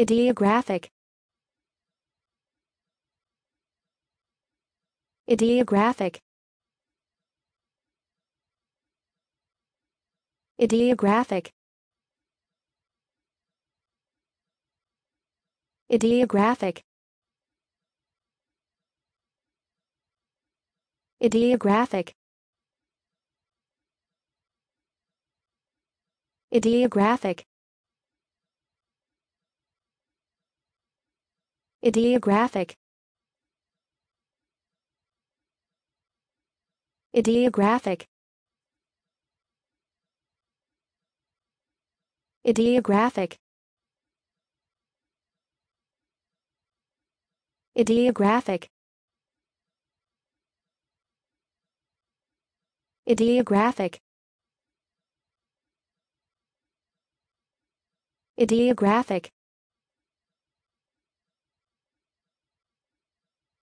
Ideographic Ideographic Ideographic Ideographic Ideographic Ideographic Ideographic Ideographic Ideographic Ideographic Ideographic Ideographic